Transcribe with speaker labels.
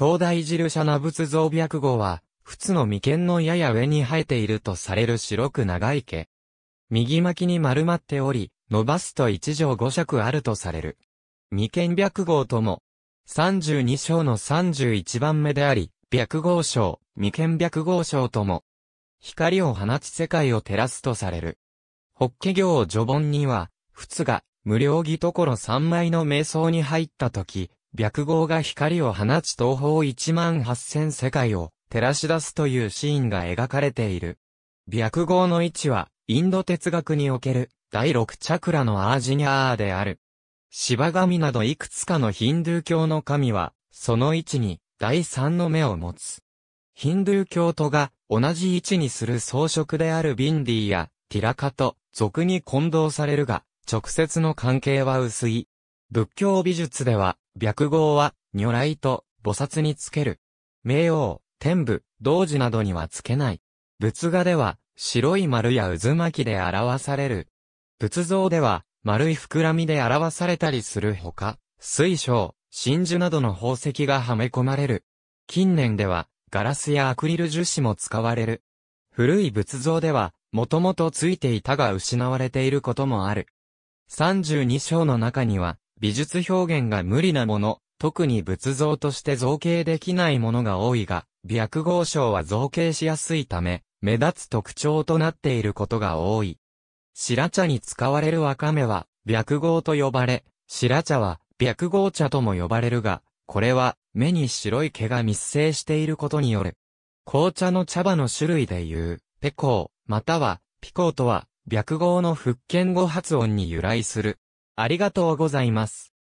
Speaker 1: 東大寺社那仏像白号は、仏の眉間のやや上に生えているとされる白く長い毛。右巻きに丸まっており、伸ばすと一条五尺あるとされる。眉間白号とも、三十二章の三十一番目であり、白号章、眉間白号章とも、光を放ち世界を照らすとされる。法華経序本には、仏が、無料義所三枚の瞑想に入った時、白号が光を放ち東方1万8000世界を照らし出すというシーンが描かれている。白号の位置は、インド哲学における第6チャクラのアージニャーである。芝神などいくつかのヒンドゥー教の神は、その位置に第3の目を持つ。ヒンドゥー教徒が同じ位置にする装飾であるビンディやティラカと俗に混同されるが、直接の関係は薄い。仏教美術では、白号は、如来と、菩薩につける。冥王、天部、道寺などにはつけない。仏画では、白い丸や渦巻きで表される。仏像では、丸い膨らみで表されたりするほか、水晶、真珠などの宝石がはめ込まれる。近年では、ガラスやアクリル樹脂も使われる。古い仏像では、もともとついていたが失われていることもある。32章の中には、美術表現が無理なもの、特に仏像として造形できないものが多いが、白豪章は造形しやすいため、目立つ特徴となっていることが多い。白茶に使われるわかめは、白豪と呼ばれ、白茶は、白豪茶とも呼ばれるが、これは、目に白い毛が密生していることによる。紅茶の茶葉の種類でいう、ペコー、または、ピコーとは、白豪の福建語発音に由来する。ありがとうございます。